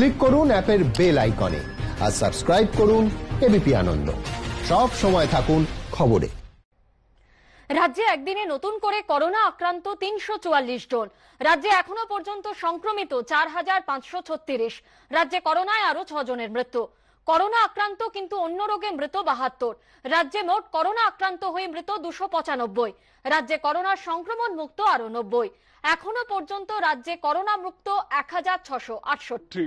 click করুন অ্যাপের bell আইকনে আর সাবস্ক্রাইব করুন এবিপি আনন্দ সব সময় থাকুন খবরে রাজ্যে একদিনে নতুন করে করোনা আক্রান্ত তিনশো জন রাজ্যে এখনো পর্যন্ত সংক্রমিত চার হাজার পাঁচশো ছত্রিশ রাজ্যে করোনায় আরো ছজনের মৃত্যু করোনা আক্রান্ত কিন্তু অন্য রোগে মৃত বাহাত্তর রাজ্যে মোট করোনা আক্রান্ত হয়ে মৃত দুশো পঁচানব্বই রাজ্যে করোনা সংক্রমণ মুক্ত আরো নব্বই এখনো পর্যন্ত রাজ্যে করোনা মুক্ত এক হাজার ছশো আটষট্টি